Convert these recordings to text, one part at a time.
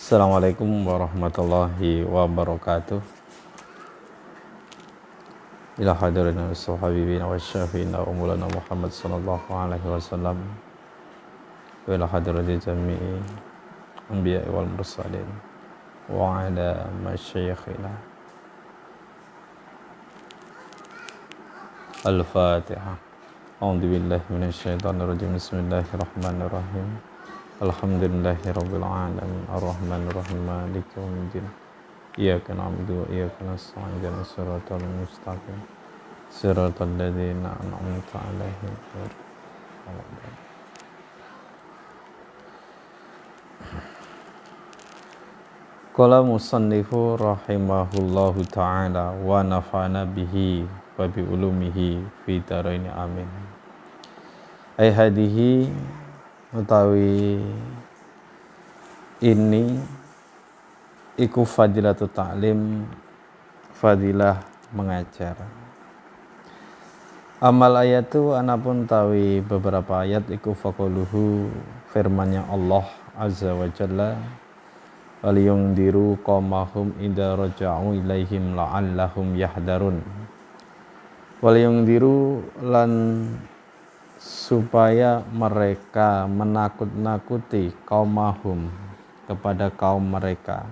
Assalamualaikum warahmatullahi wabarakatuh Ila hadirin wa sahabibina wa syafiina wa mulana Muhammad sallallahu alaihi wasallam Wa ila hadirin jami'i Anbiya wal mursalin Wa ala masyayikhina Al-Fatihah A'udzu billahi minasy syaithanir minasyaitanirrajim Bismillahirrahmanirrahim Alhamdulillahirrabbilalamin Ar-Rahmanirrahim Maliki yawmiddin Iyaka na'budu wa iyaka nasta'in Ihdinas siratal mustaqim Siratal ladzina an'amta 'alaihim ghairil Qala musannifu rahimahullahu ta'ala wa nafa'ana bihi wa bi ulumihi fi taraini amin. Ai hadihi utawi ini iku tu ta'lim fadilah mengajar amal ayat itu anapun tawi beberapa ayat iku fakuluhu firmannya Allah azza wa jalla waliyung diru qamahum idha raja'u ilaihim la'allahum yahdarun waliyung diru lan supaya mereka menakut-nakuti kaum mahum kepada kaum mereka.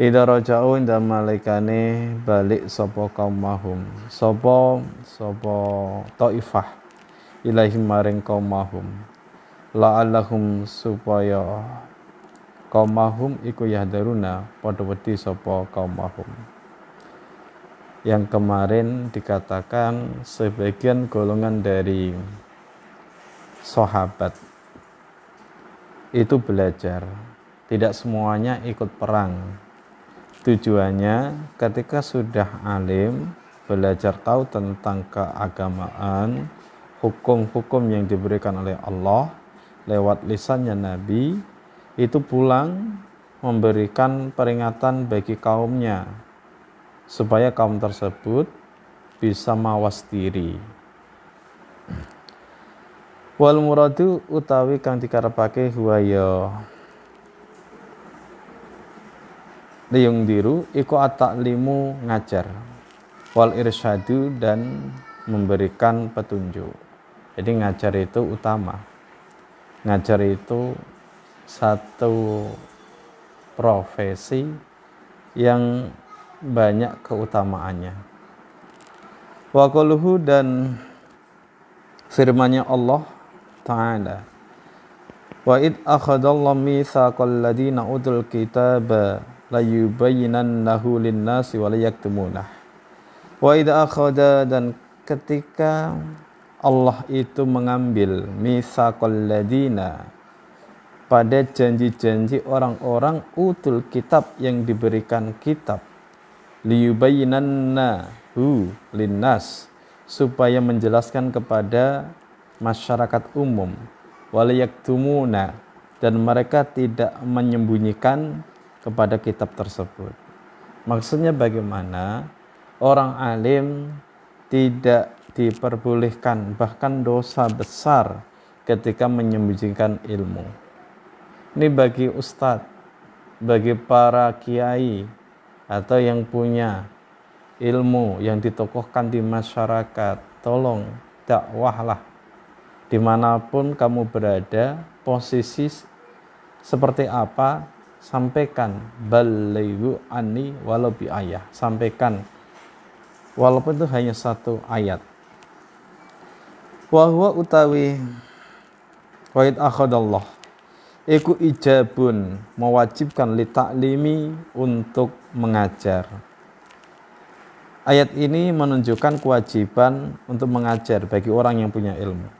Ida roja'u inda malaikane balik sopo kaum mahum Sopo sopo ta'ifah ilahi maring mahum. La'allahum supaya kaum mahum iku yahdaruna padha wedi kaum mahum yang kemarin dikatakan sebagian golongan dari sahabat itu belajar tidak semuanya ikut perang tujuannya ketika sudah alim belajar tahu tentang keagamaan hukum-hukum yang diberikan oleh Allah lewat lisannya Nabi itu pulang memberikan peringatan bagi kaumnya supaya kaum tersebut bisa mawas diri. Wal muradu utawi kang dikarepake huwa ya. Liyung diru iku ataklimu ngajar wal irsyadu dan memberikan petunjuk. Jadi ngajar itu utama. Ngajar itu satu profesi yang banyak keutamaannya. Wa kuluhu dan firmanya Allah Ta'ala. Wa id akhadallahu mitsaqal ladina utul kitaba la yubayyinannahu lin-nasi wa la yaktumunah. Wa id akhada dan ketika Allah itu mengambil mitsaqal ladina pada janji-janji orang-orang utul kitab yang diberikan kitab liyubayyinannahu linnas supaya menjelaskan kepada masyarakat umum waliyaktumuna dan mereka tidak menyembunyikan kepada kitab tersebut. Maksudnya bagaimana? Orang alim tidak diperbolehkan bahkan dosa besar ketika menyembunyikan ilmu. Ini bagi ustadz, bagi para kiai, atau yang punya ilmu yang ditokohkan di masyarakat, tolong dakwahlah dimanapun kamu berada, posisi seperti apa, sampaikan balighu ani walau ayah, sampaikan walaupun itu hanya satu ayat. Wahwa utawi Wa'id akhadallah iku ijabun mewajibkan li taklimi untuk mengajar ayat ini menunjukkan kewajiban untuk mengajar bagi orang yang punya ilmu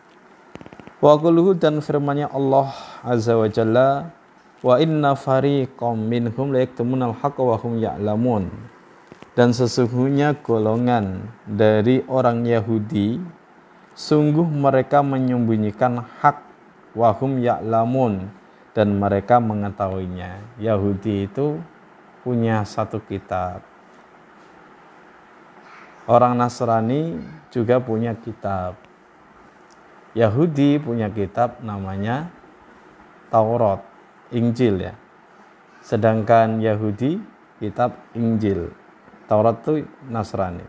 wa dan firmannya Allah azza wa jalla wa inna fariqam minhum layaktumunal haqqa wa hum ya'lamun dan sesungguhnya golongan dari orang Yahudi sungguh mereka menyembunyikan hak hum ya'lamun dan mereka mengetahuinya. Yahudi itu punya satu kitab. Orang Nasrani juga punya kitab. Yahudi punya kitab namanya Taurat, Injil ya. Sedangkan Yahudi kitab Injil. Taurat itu Nasrani.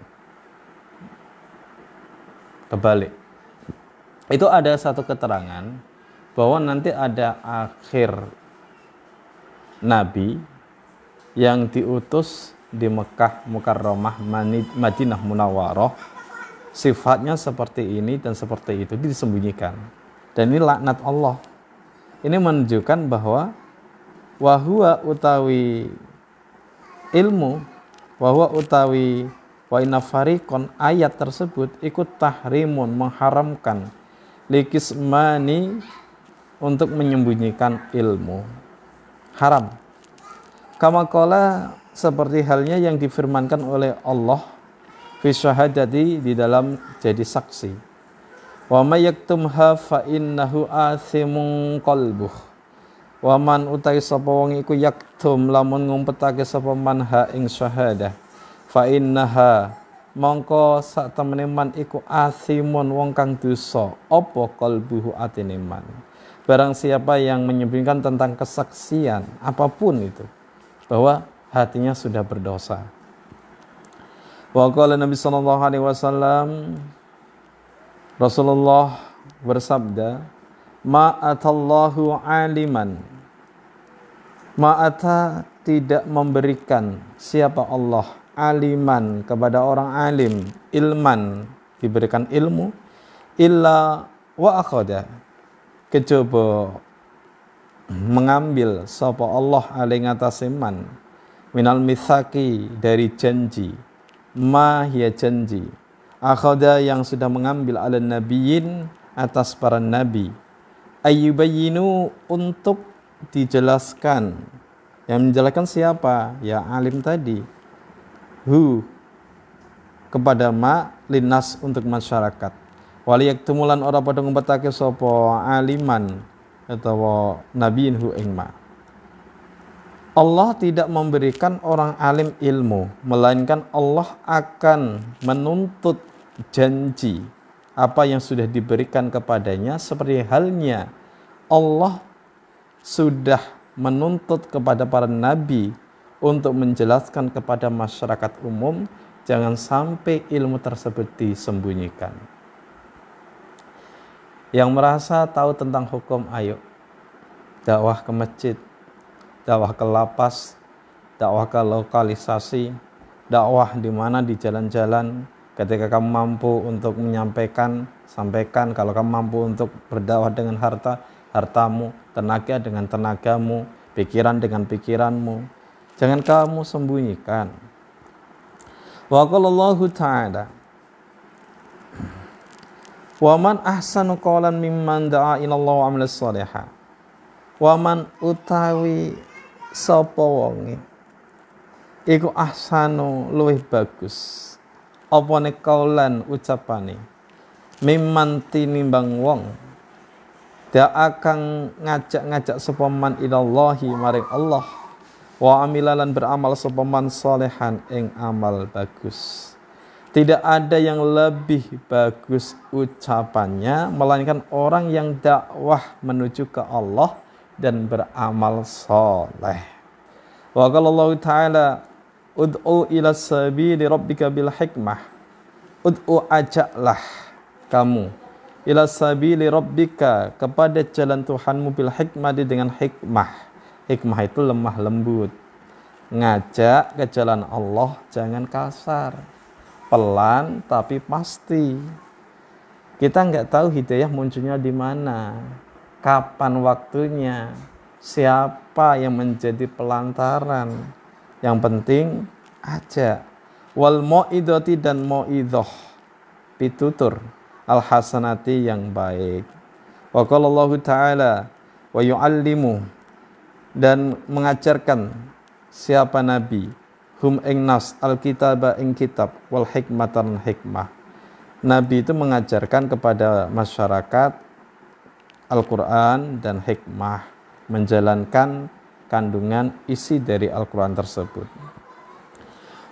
Kebalik. Itu ada satu keterangan bahwa nanti ada akhir nabi yang diutus di Mekah Mukarramah Madinah Munawaroh sifatnya seperti ini dan seperti itu disembunyikan dan ini laknat Allah ini menunjukkan bahwa wahwa utawi ilmu wahwa utawi wa inafarikon ayat tersebut ikut tahrimun mengharamkan likismani untuk menyembunyikan ilmu haram Kamakola seperti halnya yang difirmankan oleh Allah fi syahadati di dalam jadi saksi wa may yaktumha fa innahu athimun qalbuh Waman utai sapa wong iku yaktum lamun ngumpetake sapa man ha ing syahadah. Fa innaha mongko sak temene man iku asimun wong kang dosa apa qalbuhu atine man. Barang siapa yang menyembunyikan tentang kesaksian apapun itu bahwa hatinya sudah berdosa. Wa qala Nabi sallallahu alaihi wasallam Rasulullah bersabda, "Ma'atallahu aliman." Ma'ata tidak memberikan siapa Allah aliman kepada orang alim, ilman diberikan ilmu illa wa akhoda kecoba mengambil sapa Allah alai ngatasiman minal mithaki dari janji ma hiya janji akhada yang sudah mengambil ala nabiyyin atas para nabi ayubayinu untuk dijelaskan yang menjelaskan siapa ya alim tadi hu kepada ma linas untuk masyarakat wali yaktumulan ora padha ngumpetake sapa aliman atau nabi inhu ingma Allah tidak memberikan orang alim ilmu, melainkan Allah akan menuntut janji apa yang sudah diberikan kepadanya seperti halnya Allah sudah menuntut kepada para nabi untuk menjelaskan kepada masyarakat umum jangan sampai ilmu tersebut disembunyikan. Yang merasa tahu tentang hukum, ayo. Dakwah ke masjid, dakwah ke lapas, dakwah ke lokalisasi, dakwah di mana di jalan-jalan. Ketika kamu mampu untuk menyampaikan, sampaikan. Kalau kamu mampu untuk berdakwah dengan harta, hartamu, tenaga dengan tenagamu, pikiran dengan pikiranmu. Jangan kamu sembunyikan. Wa ta'ala Wa man ahsanu qawlan mimman da'a ila Allah wa amila salihah. Wa man utawi sapa wonge iku ahsanu luwih bagus. Apa ne kaulan ucapane? Mimman tinimbang wong da akan ngajak-ngajak sapa man ilallahi maring Allah wa amilalan beramal sapa man salehan ing amal bagus. Tidak ada yang lebih bagus ucapannya, melainkan orang yang dakwah menuju ke Allah dan beramal soleh. Wa Allah ta'ala, Ud'u ila sabili rabbika bil hikmah. Ud'u ajaklah kamu ila sabili rabbika kepada jalan Tuhanmu bil hikmah dengan hikmah. Hikmah itu lemah lembut. Ngajak ke jalan Allah jangan kasar pelan tapi pasti. Kita nggak tahu hidayah munculnya di mana, kapan waktunya, siapa yang menjadi pelantaran. Yang penting aja Wal mo'idoti dan mo'idoh pitutur al hasanati yang baik. Wa Allah ta'ala wa yu'allimu dan mengajarkan siapa nabi hum ing nas alkitaba ing kitab wal hikmatan hikmah Nabi itu mengajarkan kepada masyarakat Al-Quran dan hikmah menjalankan kandungan isi dari Al-Quran tersebut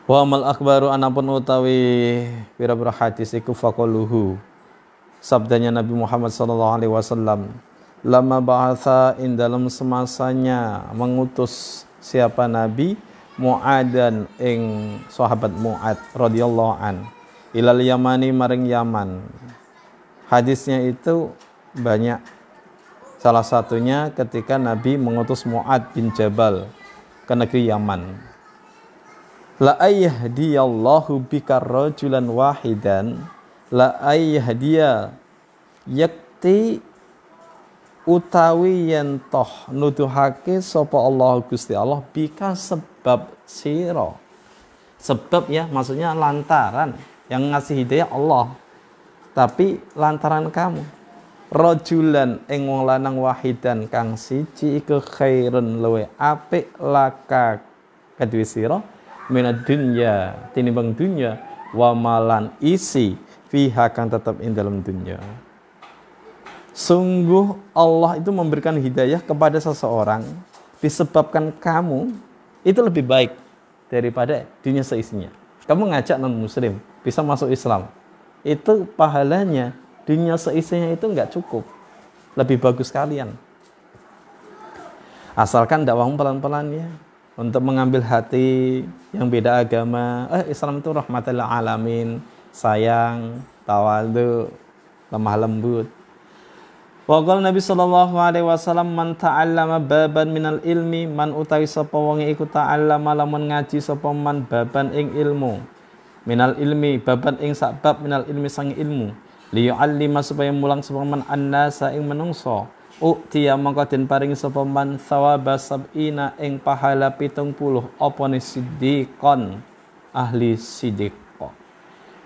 wa mal akbaru anapun utawi wirabra hadis iku faqaluhu. sabdanya Nabi Muhammad sallallahu alaihi wasallam lama ba'atha in dalam semasanya mengutus siapa nabi Mu'adan ing sahabat Mu'ad radhiyallahu an ilal Yamani maring Yaman. Hadisnya itu banyak. Salah satunya ketika Nabi mengutus Mu'ad bin Jabal ke negeri Yaman. La ayyahdiyallahu bika rajulan wahidan la ayyahdiya yakti utawi yen toh nuduhake sapa Allah Gusti Allah bika sebab sira. Sebab ya maksudnya lantaran yang ngasih hidayah Allah tapi lantaran kamu rojulan ing wong lanang wahidan kang siji iku khairun luwe apik laka kadue sira minad dunya tinimbang dunya wamalan isi fiha kang tetep ing dalam dunya Sungguh Allah itu memberikan hidayah kepada seseorang disebabkan kamu itu lebih baik daripada dunia seisinya. Kamu ngajak non-muslim bisa masuk Islam. Itu pahalanya dunia seisinya itu nggak cukup. Lebih bagus kalian. Asalkan dakwahmu pelan-pelan ya. Untuk mengambil hati yang beda agama. Eh Islam itu rahmatil alamin. Sayang, tawadu, lemah lembut Wa Nabi sallallahu alaihi wasallam man ta'allama baban minal ilmi man utawi sapa wonge iku ta'allama lamun ngaji sapa man baban ing ilmu. Minal ilmi baban ing sabab minal ilmi sang ilmu. Liya'allima supaya mulang sapa man annasa ing menungso. Uktiya mongko den paring sapa man thawaba sab'ina ing pahala 70 apa ne siddiqon ahli siddiq.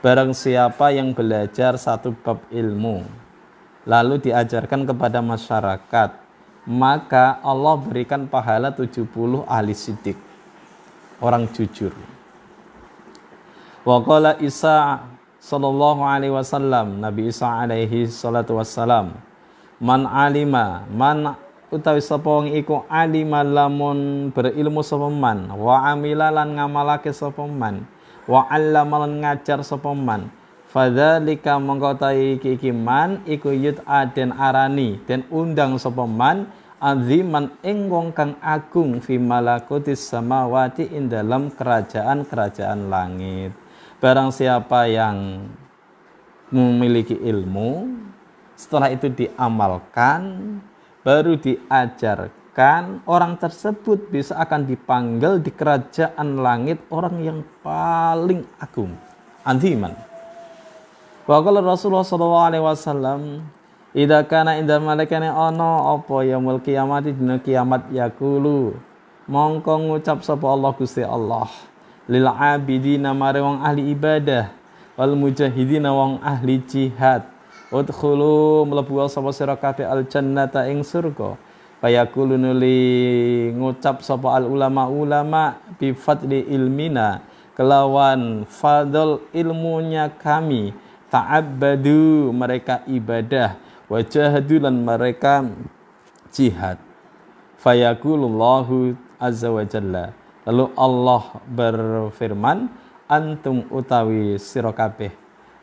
Barang siapa yang belajar satu bab ilmu, lalu diajarkan kepada masyarakat, maka Allah berikan pahala 70 ahli sidik, orang jujur. Waqala Isa sallallahu alaihi wasallam, Nabi Isa alaihi salatu wasallam man alima, man utawi sapa wong iku alima lamun berilmu sapa man wa amila lan ngamalake sapa man wa allama lan ngajar sapa man Fadzalika mongko ta iki man iku yut'a aden arani den undang sapa man aziman ing wong kang agung fi malakutis samawati ing dalam kerajaan-kerajaan langit. Barang siapa yang memiliki ilmu setelah itu diamalkan baru diajarkan orang tersebut bisa akan dipanggil di kerajaan langit orang yang paling agung. Aziman. Wakil Rasulullah sallallahu alaihi wasallam Ida kana inda malakane ana mulki ya mul kiamat dina kiamat yakulu mongko ngucap sapa Allah Gusti Allah lil abidina mare wong ahli ibadah wal mujahidina wong ahli jihad udkhulu mlebu sapa sira kabeh al jannata ing surga fayaqulu nuli ngucap sapa al ulama ulama bi di ilmina kelawan fadl ilmunya kami ta'abbadu mereka ibadah wajahadu lan mereka jihad fayakulullahu azza wa jalla lalu Allah berfirman antum utawi sirokabeh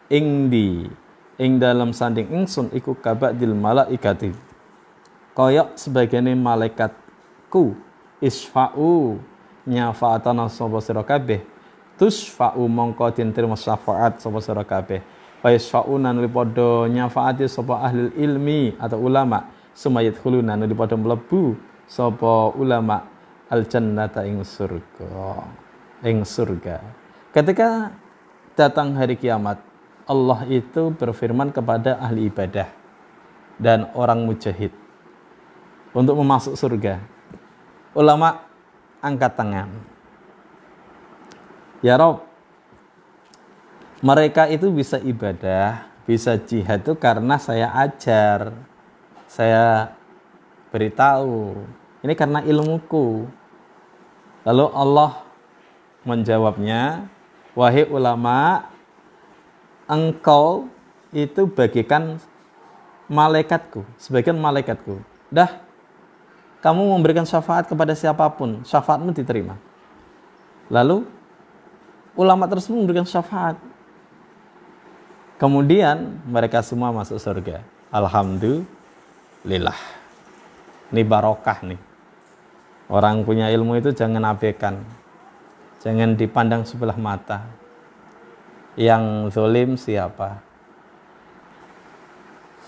ingdi ing dalam sanding ingsun iku kabadil malaikati koyok sebagainya malaikatku isfa'u nyafaatana sobo sirokabeh tusfa'u mongkotin terima syafaat sobo sirokabeh wa yasfauna nuli nyafaati sopa ahli ilmi atau ulama sumayit khuluna nuli melebu sopa ulama al jannata ing surga ing surga ketika datang hari kiamat Allah itu berfirman kepada ahli ibadah dan orang mujahid untuk memasuk surga ulama angkat tangan ya Rob mereka itu bisa ibadah, bisa jihad itu karena saya ajar, saya beritahu. Ini karena ilmuku. Lalu Allah menjawabnya, wahai ulama, engkau itu bagikan malaikatku, sebagian malaikatku. Dah, kamu memberikan syafaat kepada siapapun, syafaatmu diterima. Lalu ulama tersebut memberikan syafaat Kemudian mereka semua masuk surga. Alhamdulillah. Ini barokah nih. Orang punya ilmu itu jangan abaikan. Jangan dipandang sebelah mata. Yang zolim siapa?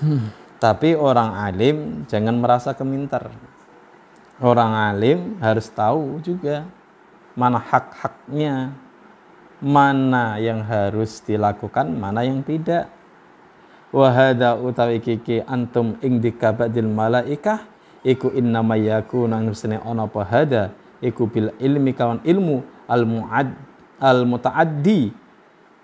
Hmm. Tapi orang alim jangan merasa kemintar. Orang alim harus tahu juga mana hak-haknya mana yang harus dilakukan, mana yang tidak. Wahada utawi kiki antum ing dikabadil malaikah iku innama yakuna nang ana ono pahada iku bil ilmi kawan ilmu al muad al mutaaddi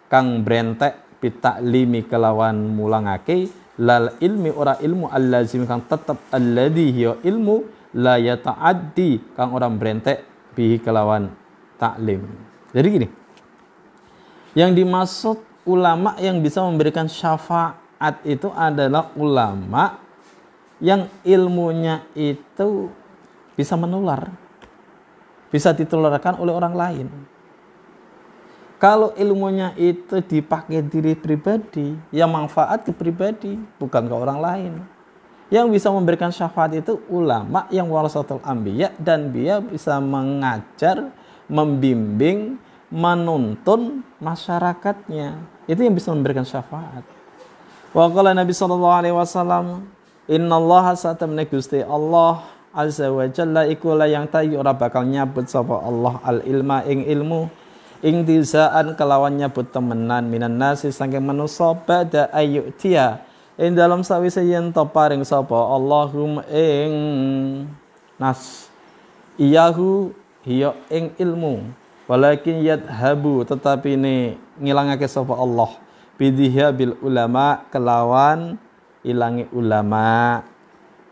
kang brentek pitaklimi kelawan mulangake lal ilmi ora ilmu allazim kang tetep alladhi dihio ilmu la yataaddi kang orang brentek bihi kelawan taklim. Jadi gini, yang dimaksud ulama yang bisa memberikan syafaat itu adalah ulama yang ilmunya itu bisa menular, bisa ditularkan oleh orang lain. Kalau ilmunya itu dipakai diri pribadi, yang manfaat ke pribadi, bukan ke orang lain. Yang bisa memberikan syafaat itu ulama yang warasatul ambiya dan dia bisa mengajar, membimbing, menuntun masyarakatnya. Itu yang bisa memberikan syafaat. Wa qala Nabi sallallahu alaihi wasallam, Allah satamna Gusti Allah azza wa jalla ikula yang tayu ora bakal nyabut sapa Allah al ilma ing ilmu ing dizaan kelawan nyabut temenan minan nasi sangking manusia bada ayu tia ing dalam sawise yen toparing sapa Allahum ing nas iyahu hiyo ing ilmu walakin habu tetapi ini ngilangake sapa Allah bidhiya bil ulama kelawan ilangi ulama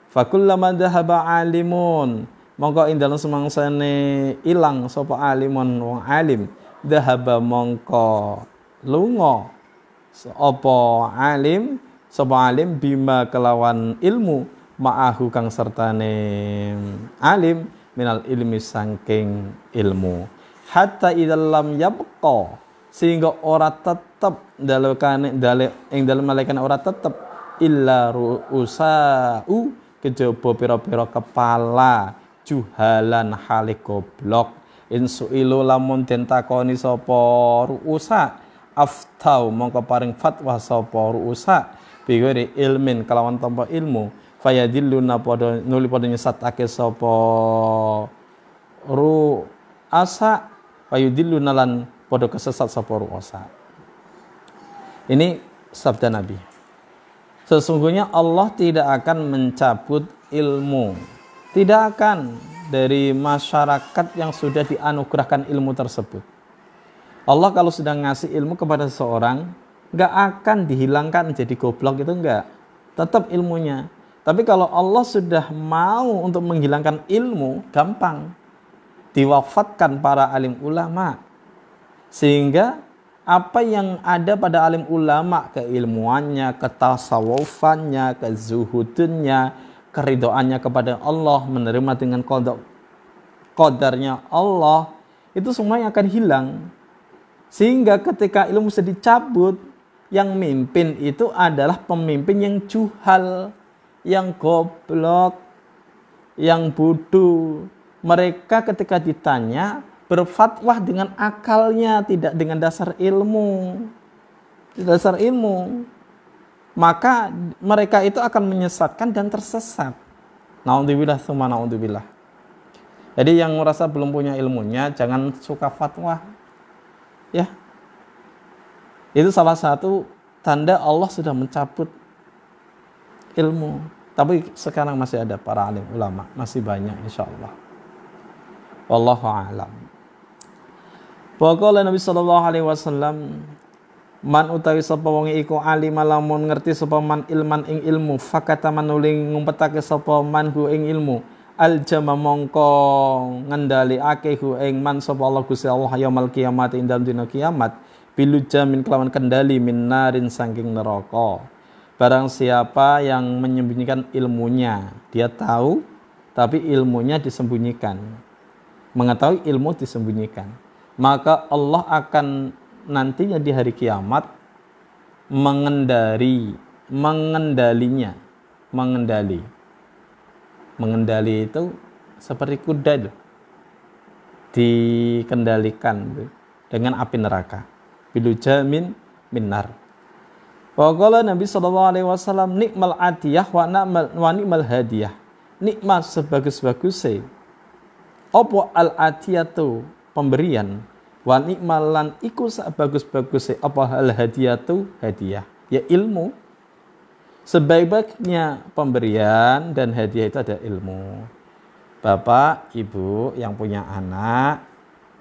fakullama dhahaba alimun mongko ing dalem semangsane ilang sapa alimun wong alim dhahaba mongko lunga apa alim sapa alim bima kelawan ilmu ma'ahu kang sertane alim minal ilmi sangking ilmu hatta idal lam yabqa sehingga ora tetep dalekane dalek ing dalem malaikat ora tetep illa ruusau kejaba pira-pira kepala juhalan hale goblok insuilu lamun den takoni sapa ruusa aftau mongko paring fatwa sapa ruusa bigore ilmin kelawan tanpa ilmu fayadilluna padha nuli padha nyesatake sapa ru asa wayudillu nalan podo kesesat seporu ruasa ini sabda nabi sesungguhnya Allah tidak akan mencabut ilmu tidak akan dari masyarakat yang sudah dianugerahkan ilmu tersebut Allah kalau sudah ngasih ilmu kepada seseorang nggak akan dihilangkan jadi goblok itu enggak tetap ilmunya tapi kalau Allah sudah mau untuk menghilangkan ilmu gampang diwafatkan para alim ulama sehingga apa yang ada pada alim ulama keilmuannya, ketasawufannya, kezuhudnya, keridoannya kepada Allah, menerima dengan kodok kodarnya Allah itu semuanya akan hilang sehingga ketika ilmu sudah dicabut yang mimpin itu adalah pemimpin yang cuhal yang goblok yang bodoh mereka ketika ditanya berfatwah dengan akalnya tidak dengan dasar ilmu dasar ilmu maka mereka itu akan menyesatkan dan tersesat naudzubillah summa naudzubillah jadi yang merasa belum punya ilmunya jangan suka fatwa ya itu salah satu tanda Allah sudah mencabut ilmu tapi sekarang masih ada para alim ulama masih banyak insya Allah wallahu alam Pokoknya Nabi sallallahu alaihi wasallam man utawi sapa wong iku alim lamun ngerti sapa man ilman ing ilmu fakata manuling ngumpetake sapa man hu ing ilmu al jama mongko ngendhalikake hu ing man sapa Allah Gusti Allah yaumul kiamat ing dalem dina kiamat bilu jamin kelawan kendali min narin saking neraka barang siapa yang menyembunyikan ilmunya dia tahu tapi ilmunya disembunyikan mengetahui ilmu disembunyikan. Maka Allah akan nantinya di hari kiamat mengendari, mengendalinya, mengendali. Mengendali itu seperti kuda itu dikendalikan dengan api neraka. jamin minar. Waqala Nabi Shallallahu Alaihi Wasallam nikmal atiyah wa nikmal Nikmat sebagus-bagusnya opo al atiyatu pemberian wa nikmalan iku sak bagus-baguse apa al hadiyatu hadiah ya ilmu sebaik-baiknya pemberian dan hadiah itu ada ilmu Bapak, Ibu yang punya anak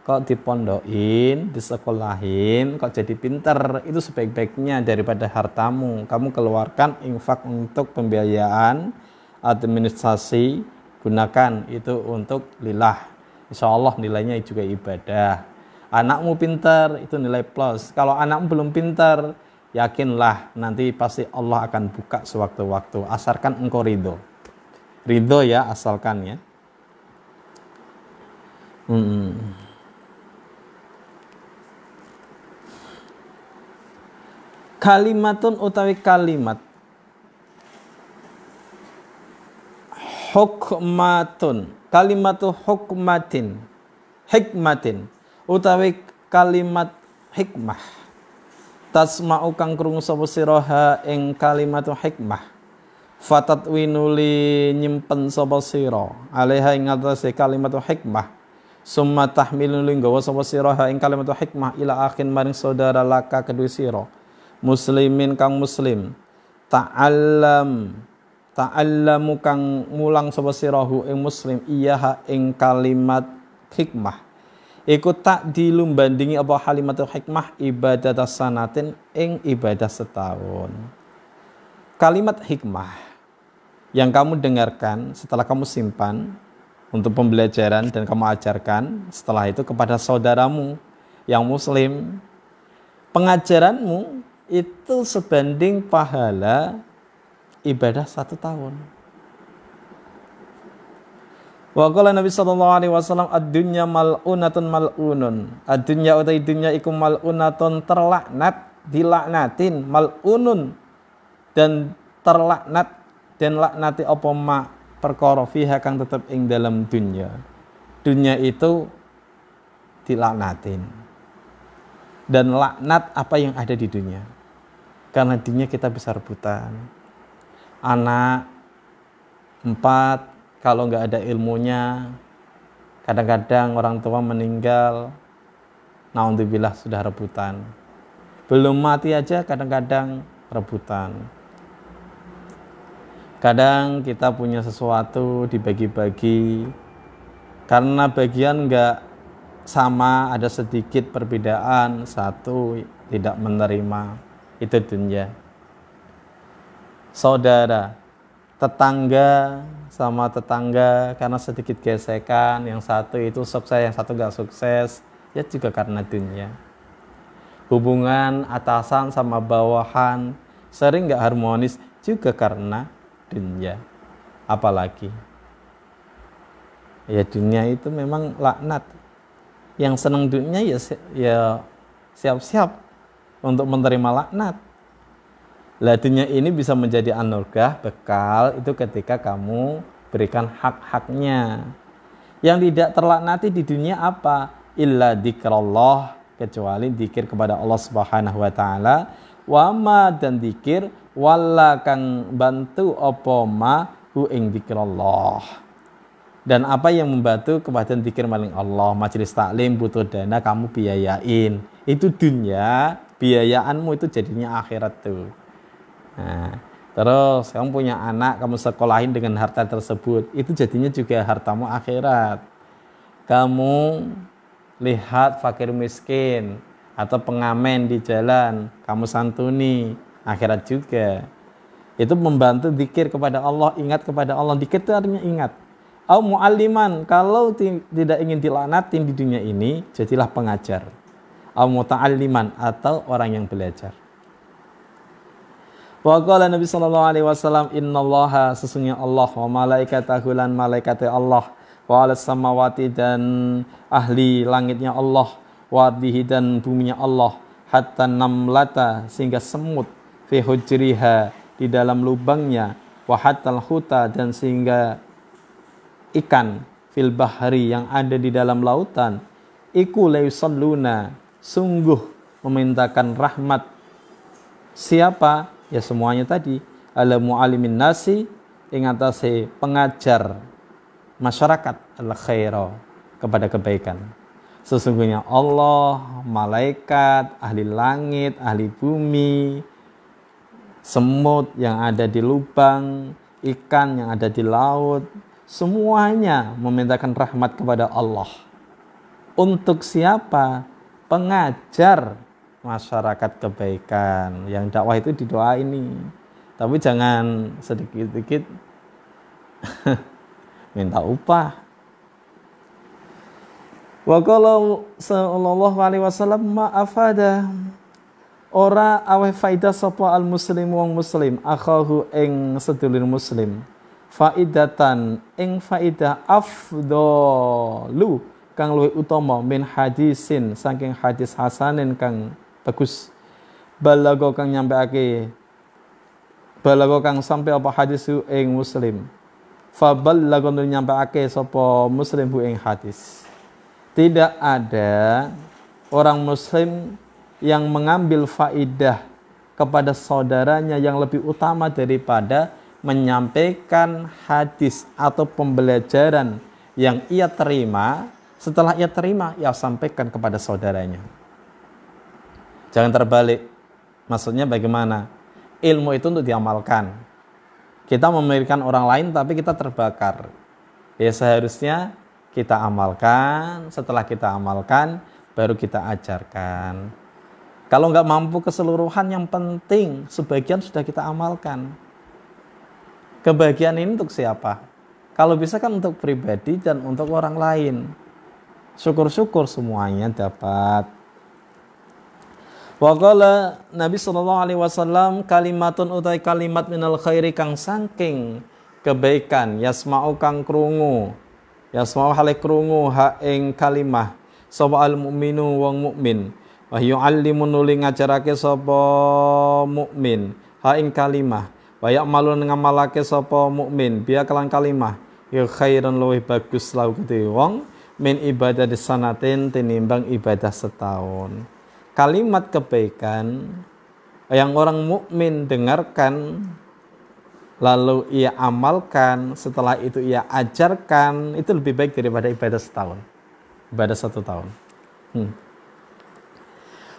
kok dipondokin, disekolahin, kok jadi pinter, itu sebaik-baiknya daripada hartamu. Kamu keluarkan infak untuk pembiayaan, administrasi, gunakan itu untuk lillah insya Allah nilainya juga ibadah anakmu pintar itu nilai plus kalau anakmu belum pintar yakinlah nanti pasti Allah akan buka sewaktu-waktu asalkan engkau ridho ridho ya asalkan ya hmm. kalimatun utawi kalimat hukmatun kalimatu hukmatin hikmatin utawi kalimat hikmah tasma'u kang krungu sapa siraha ing kalimatu hikmah fatat winuli nyimpen sapa sira alaiha ing atase kalimatu hikmah summa tahmilu li nggawa sapa siraha ing kalimatu hikmah ila akhin maring saudara laka kedua sira muslimin kang muslim ta'allam ta'allamu kang mulang sapa sirahu ing muslim iyaha ing kalimat hikmah iku tak dilumbandingi apa kalimat hikmah ibadat sanatin ing ibadah setahun kalimat hikmah yang kamu dengarkan setelah kamu simpan untuk pembelajaran dan kamu ajarkan setelah itu kepada saudaramu yang muslim pengajaranmu itu sebanding pahala ibadah satu tahun. Wa qala Nabi sallallahu alaihi wasallam ad-dunya mal'unatun mal'unun. Ad-dunya utai dunya iku mal'unatun terlaknat, dilaknatin, mal'unun dan terlaknat dan laknati apa ma perkara fiha kang tetep ing dalam dunya. Dunya itu dilaknatin. Dan laknat apa yang ada di dunia. Karena dunia kita bisa rebutan anak empat kalau nggak ada ilmunya kadang-kadang orang tua meninggal naudzubillah sudah rebutan belum mati aja kadang-kadang rebutan kadang kita punya sesuatu dibagi-bagi karena bagian nggak sama ada sedikit perbedaan satu tidak menerima itu dunia saudara, tetangga sama tetangga karena sedikit gesekan, yang satu itu sukses, yang satu gak sukses, ya juga karena dunia. Hubungan atasan sama bawahan sering gak harmonis juga karena dunia. Apalagi ya dunia itu memang laknat. Yang senang dunia ya ya siap-siap untuk menerima laknat Latinnya ini bisa menjadi anugerah bekal itu ketika kamu berikan hak-haknya. Yang tidak terlaknati di dunia apa? Illa dikrallah kecuali dikir kepada Allah Subhanahu wa taala wama dan dikir wala kang bantu opo ma hu ing dikrallah dan apa yang membantu kebahagiaan dikir maling Allah majelis taklim butuh dana kamu biayain itu dunia biayaanmu itu jadinya akhirat tuh Nah, terus kamu punya anak, kamu sekolahin dengan harta tersebut, itu jadinya juga hartamu akhirat. Kamu lihat fakir miskin atau pengamen di jalan, kamu santuni, akhirat juga. Itu membantu dikir kepada Allah, ingat kepada Allah. Dikir itu artinya ingat. Au mu'alliman, kalau tidak ingin dilanatin di dunia ini, jadilah pengajar. Au muta'alliman atau orang yang belajar. Wa qala Nabi sallallahu alaihi wasallam innallaha sesungguhnya Allah wa malaikatahu lan malaikate Allah wa alas samawati dan ahli langitnya Allah wa dihi dan buminya Allah hatta namlata sehingga semut fi hujriha di dalam lubangnya wa hatal huta dan sehingga ikan fil bahri yang ada di dalam lautan iku luna sungguh memintakan rahmat siapa ya semuanya tadi ala mu'alimin nasi ingatasi pengajar masyarakat al khaira kepada kebaikan sesungguhnya Allah malaikat ahli langit ahli bumi semut yang ada di lubang ikan yang ada di laut semuanya memintakan rahmat kepada Allah untuk siapa pengajar masyarakat kebaikan. Yang dakwah itu didoa ini. Tapi jangan sedikit-sedikit minta upah. Wa kalau sallallahu alaihi wasallam ma'afada ora awe faida sapa al muslim wong muslim akhahu ing sedulur muslim faidatan ing faidah afdalu kang luwih utama min hadisin saking hadis hasanin kang bagus balago kang ake balago kang sampai apa hadis ing muslim fa balago so sopo muslim hu ing hadis tidak ada orang muslim yang mengambil faidah kepada saudaranya yang lebih utama daripada menyampaikan hadis atau pembelajaran yang ia terima setelah ia terima ia sampaikan kepada saudaranya Jangan terbalik. Maksudnya bagaimana? Ilmu itu untuk diamalkan. Kita memikirkan orang lain tapi kita terbakar. Ya seharusnya kita amalkan, setelah kita amalkan baru kita ajarkan. Kalau nggak mampu keseluruhan yang penting sebagian sudah kita amalkan. Kebahagiaan ini untuk siapa? Kalau bisa kan untuk pribadi dan untuk orang lain. Syukur-syukur semuanya dapat Waqala Nabi sallallahu alaihi wasallam kalimatun utai kalimat minal khairi kang saking kebaikan yasma'u kang krungu yasma'u hale krungu ha ing kalimah sapa al mukminu wong mukmin wa yuallimun nuli ngajarake sapa mukmin ha ing kalimah wa ya'malun ngamalake sapa mukmin biya kelan kalimah ya khairan luwih bagus lauk wong min ibadah disanatin tinimbang ibadah setahun kalimat kebaikan yang orang mukmin dengarkan lalu ia amalkan setelah itu ia ajarkan itu lebih baik daripada ibadah setahun ibadah satu tahun hmm.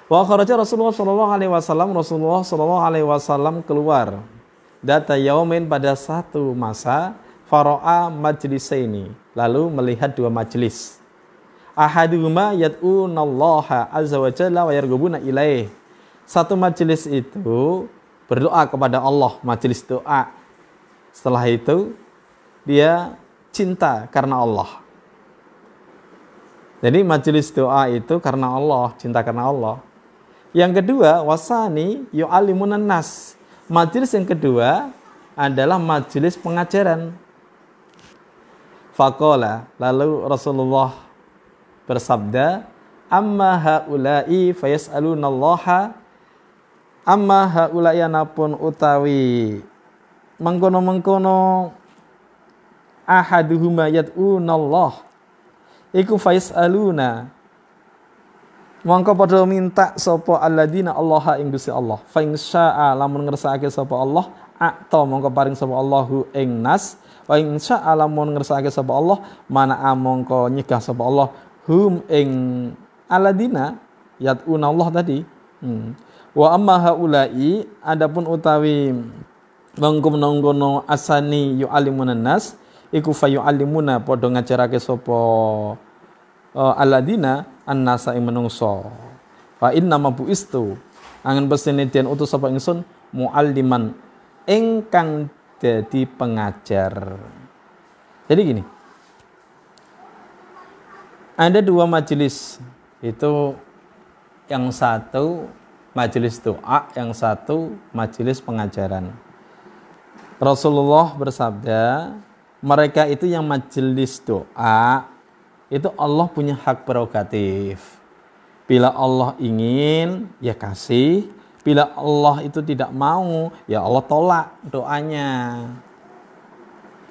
Wa kharaja Rasulullah Shallallahu Alaihi Wasallam Rasulullah Shallallahu Alaihi Wasallam keluar data yaumin pada satu masa faroa majlis ini lalu melihat dua majlis. Ahaduma yad'unallaha azza wa jalla wa yargubuna ilaih. Satu majelis itu berdoa kepada Allah, majelis doa. Setelah itu dia cinta karena Allah. Jadi majelis doa itu karena Allah, cinta karena Allah. Yang kedua, wasani yu'allimunan nas. Majelis yang kedua adalah majelis pengajaran. Fakola, lalu Rasulullah bersabda, "Amma haula'i fayas'alunallaha amma haula'i anapun utawi mengkono-mengkono ahaduhuma yad'unallah iku fayas'aluna Mongko padha minta sapa alladzina Allah ing Gusti Allah. Fa in syaa lamun ngersakake sapa Allah, akta mongko paring sapa Allahu ing nas. Wa in syaa lamun ngersakake sapa Allah, mana amongko nyegah sapa Allah hum ing aladina yat'una Allah tadi hmm. wa amma haula'i adapun utawi mengkum nonggono asani yu'allimuna nas iku fayu'allimuna padha ngajarake sapa uh, aladina annasa ing menungso fa inna mabu istu angin pesene den utus sapa ingsun mualliman ingkang jadi pengajar jadi gini ada dua majelis. Itu yang satu majelis doa, yang satu majelis pengajaran. Rasulullah bersabda, mereka itu yang majelis doa itu Allah punya hak prerogatif. Bila Allah ingin, ya kasih. Bila Allah itu tidak mau, ya Allah tolak doanya.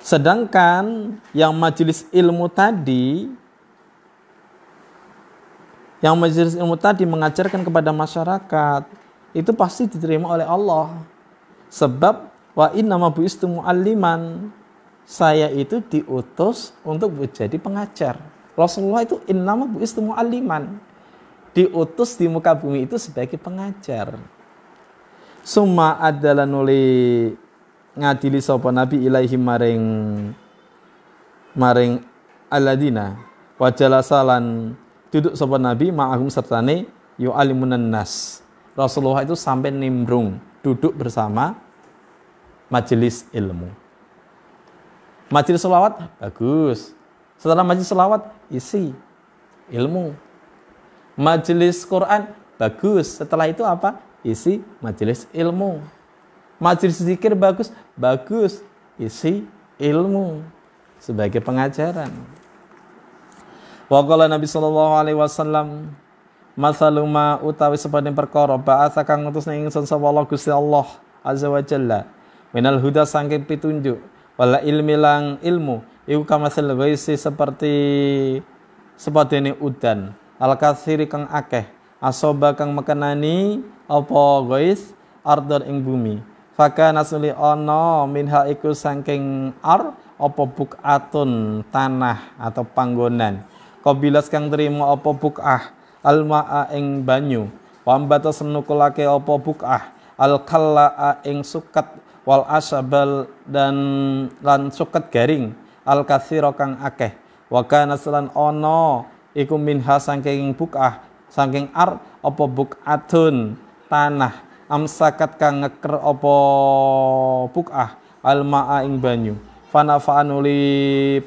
Sedangkan yang majelis ilmu tadi yang majelis ilmu tadi mengajarkan kepada masyarakat itu pasti diterima oleh Allah. Sebab wa inna ma buistu mualliman. Saya itu diutus untuk menjadi pengajar. Rasulullah itu inna ma buistu mualliman. Diutus di muka bumi itu sebagai pengajar. Suma adalah nuli ngadili sopo nabi ilaihi maring maring aladina wajalasalan salan duduk sopan Nabi ma'ahum sertane yu'alimunan nas. Rasulullah itu sampai nimbrung, duduk bersama majelis ilmu. Majelis selawat bagus. Setelah majelis selawat isi ilmu. Majelis Quran bagus. Setelah itu apa? Isi majelis ilmu. Majelis zikir bagus, bagus. Isi ilmu sebagai pengajaran. Wakala Nabi sallallahu alaihi wasallam masaluma utawi sepadan perkara bahasa kang ngutusna ingsun sapa Allah Gusti Allah azza wa jalla minal huda saking pitunjuk wala ilmi lang ilmu iku kamasil gaisi seperti ini udan al kang akeh asoba kang mekenani apa guys ardor ing bumi Faka nasuli ono minha iku sangking ar apa bukatun tanah atau panggonan Kobilas kang terima apa buk'ah almaa ing banyu. Wambata senukulake apa buk'ah al kallaa ing suket wal asabal dan lan suket garing al kang akeh. wakana selan ono iku minha saking buk'ah sangking ar apa buk'atun tanah amsakat kang ngeker apa buk'ah almaa ing banyu fanafa'anuli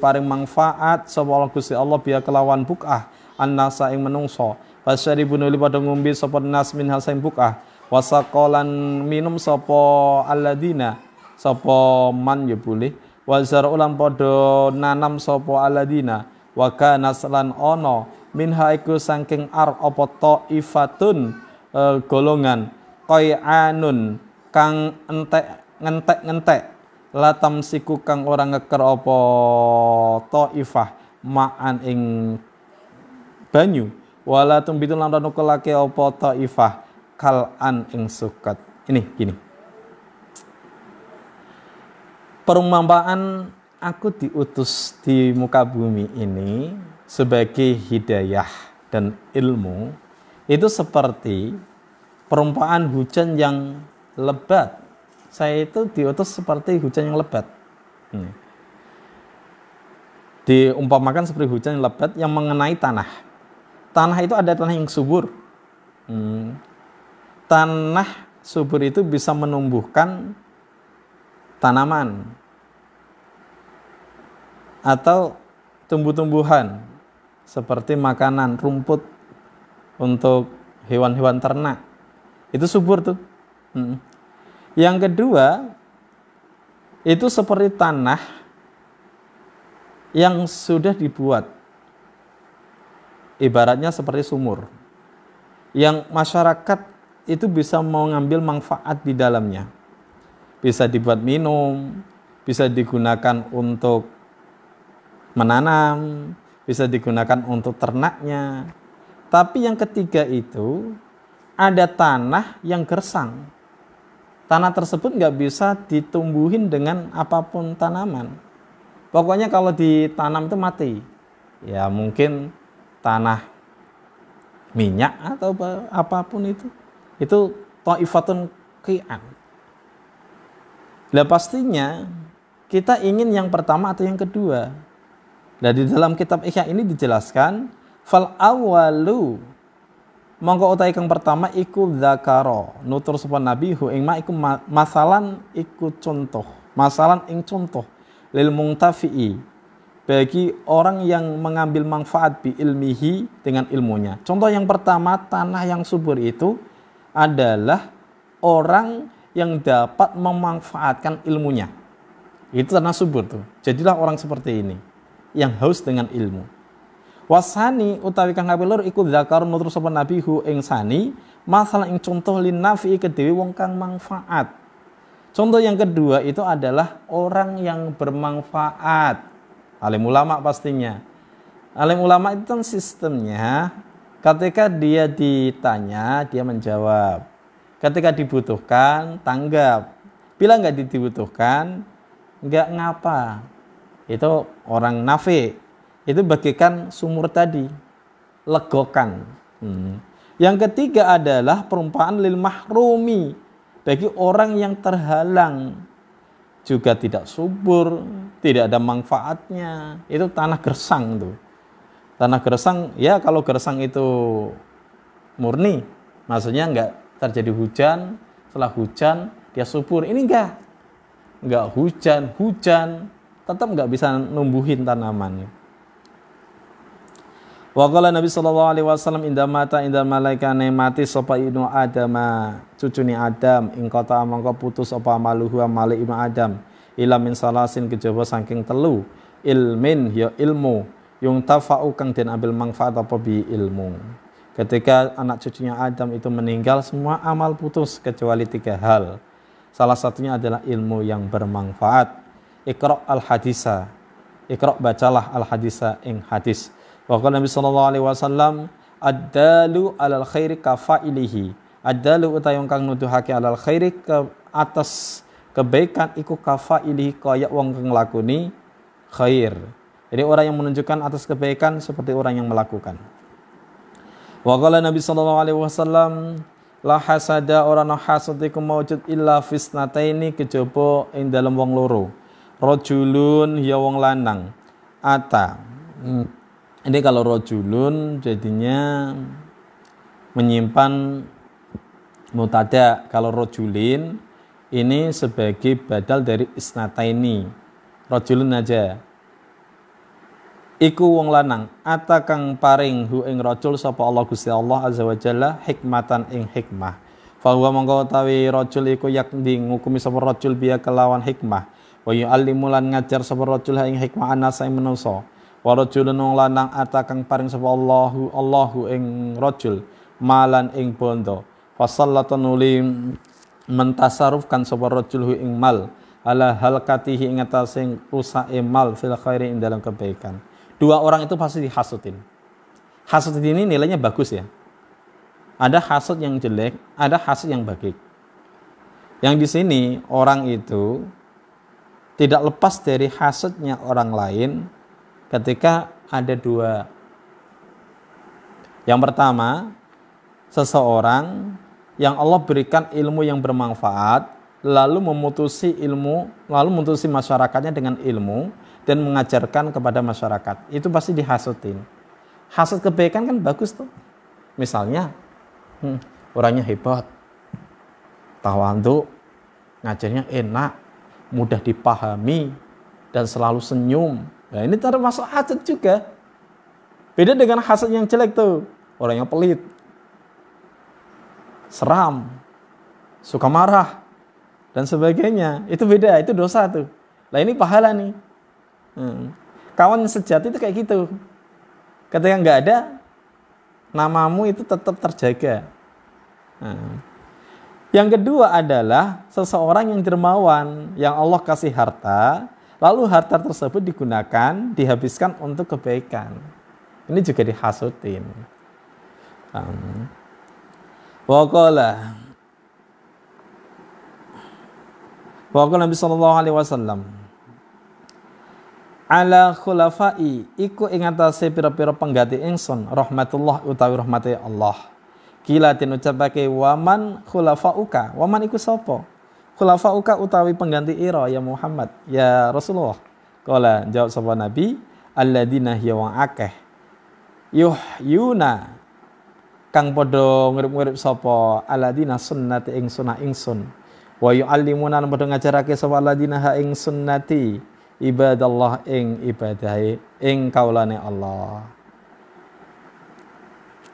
paring manfaat sapa Allah Gusti Allah biya kelawan bukah annasa ing menungso fasyaribu bunuli padha ngombe sapa nas min hasain bukah wasaqalan minum sapa alladina sapa man ya boleh wazar ulam padha nanam sapa alladina wa kana salan ono, min haiku saking ar apa taifatun e, golongan qai'anun kang entek ngentek-ngentek latam siku kang orang ngeker apa ifah ma'an ing banyu wala tumbitu lan ora nukelake ifah kal kal'an ing sukat ini gini perumpamaan aku diutus di muka bumi ini sebagai hidayah dan ilmu itu seperti perumpamaan hujan yang lebat saya itu diutus seperti hujan yang lebat. Hmm. Diumpamakan seperti hujan yang lebat yang mengenai tanah. Tanah itu ada tanah yang subur. Hmm. Tanah subur itu bisa menumbuhkan tanaman atau tumbuh-tumbuhan seperti makanan, rumput untuk hewan-hewan ternak. Itu subur tuh. Hmm yang kedua, itu seperti tanah yang sudah dibuat. Ibaratnya seperti sumur. Yang masyarakat itu bisa mengambil manfaat di dalamnya. Bisa dibuat minum, bisa digunakan untuk menanam, bisa digunakan untuk ternaknya. Tapi yang ketiga itu ada tanah yang gersang Tanah tersebut nggak bisa ditumbuhin dengan apapun tanaman. Pokoknya kalau ditanam itu mati. Ya mungkin tanah minyak atau apapun itu. Itu ta'ifatun qi'an. Nah pastinya kita ingin yang pertama atau yang kedua. Nah di dalam kitab Ihya ini dijelaskan fal awalu mongko utai kang pertama iku zakaro nutur sapa nabi hu ing ma iku masalan iku contoh masalan ing contoh lil mungtafi'i bagi orang yang mengambil manfaat bi ilmihi dengan ilmunya. Contoh yang pertama, tanah yang subur itu adalah orang yang dapat memanfaatkan ilmunya. Itu tanah subur tuh. Jadilah orang seperti ini yang haus dengan ilmu wasani utawi kang kaping loro iku zakar nutur sapa nabi hu ing sani masalah ing contoh lin nafi kedhewe wong kang manfaat contoh yang kedua itu adalah orang yang bermanfaat alim ulama pastinya alim ulama itu kan sistemnya ketika dia ditanya dia menjawab ketika dibutuhkan tanggap bila nggak dibutuhkan nggak ngapa itu orang nafi itu bagikan sumur tadi, legokan. Hmm. Yang ketiga adalah perumpamaan lil mahrumi bagi orang yang terhalang juga tidak subur, tidak ada manfaatnya. Itu tanah gersang tuh. Tanah gersang ya kalau gersang itu murni, maksudnya nggak terjadi hujan, setelah hujan dia subur. Ini enggak. Enggak hujan, hujan tetap nggak bisa numbuhin tanamannya. Wa Nabi sallallahu alaihi wasallam inda mata inda malaika mati sapa ibnu Adam cucune Adam ing kota mangko putus apa maluhu amale ibnu Adam ila min salasin kejaba saking telu ilmin ya ilmu yung tafa'u kang den ambil manfaat apa bi ilmu ketika anak cucunya Adam itu meninggal semua amal putus kecuali tiga hal salah satunya adalah ilmu yang bermanfaat ikra al hadisa ikra bacalah al hadisa ing hadis Wa Nabi sallallahu alaihi wasallam ad-dalu alal khairi kafailihi. Ad-dalu utayong kang nuduhake alal khairi ke atas kebaikan iku kafailihi kaya wong kang lakoni khair. Jadi orang yang menunjukkan atas kebaikan seperti orang yang melakukan. Wa Nabi sallallahu alaihi wasallam la hasada orang no hasad iku maujud illa fisnataini kejaba ing dalem wong loro. Rajulun ya wong lanang. Ata. Hmm ini kalau rojulun jadinya menyimpan mutada kalau rojulin ini sebagai badal dari ini rojulun aja iku wong lanang atakang paring hu ing rojul sapa Allah Gusti Allah azza wa jalla hikmatan ing hikmah huwa mongko tawi rojul iku yakdi ngukumi sapa rojul biya kelawan hikmah wa yu'allimulan ngajar sapa rojul ing hikmah anasa ing menungso Warajulun wong lanang atakang paring sapa Allahu Allahu ing rajul malan ing bondo fasallatan uli mentasarufkan sapa rajul ing mal ala halqatihi ing atase rusake mal fil khairi ing dalam kebaikan dua orang itu pasti dihasutin hasut ini nilainya bagus ya ada hasut yang jelek ada hasut yang baik yang di sini orang itu tidak lepas dari hasutnya orang lain ketika ada dua. Yang pertama, seseorang yang Allah berikan ilmu yang bermanfaat, lalu memutusi ilmu, lalu memutusi masyarakatnya dengan ilmu dan mengajarkan kepada masyarakat. Itu pasti dihasutin. Hasut kebaikan kan bagus tuh. Misalnya, hmm, orangnya hebat, tawandu, ngajarnya enak, mudah dipahami, dan selalu senyum, Nah ini termasuk hasad juga. Beda dengan hasad yang jelek tuh. Orang yang pelit. Seram. Suka marah. Dan sebagainya. Itu beda. Itu dosa tuh. Nah ini pahala nih. Hmm. Kawan sejati itu kayak gitu. Ketika nggak ada, namamu itu tetap terjaga. Hmm. Yang kedua adalah seseorang yang dermawan, yang Allah kasih harta, Lalu harta tersebut digunakan, dihabiskan untuk kebaikan. Ini juga dihasutin. Wakola. Wakola Nabi Sallallahu Alaihi Wasallam. Ala khulafai iku ingatasi piro-piro pengganti ingsun rahmatullah utawi rahmatullah Allah. Kila tin ucapake waman khulafauka. Waman iku sopo khulafauka utawi pengganti ira ya Muhammad ya Rasulullah kala jawab sapa Nabi alladzina hiya wong akeh yuna kang padha ngurip-ngurip sapa alladzina sunnati ing sunah ingsun wa yuallimuna padha ngajarake sapa alladzina ha ing sunnati ibadallah ing ibadahe ing kaulane Allah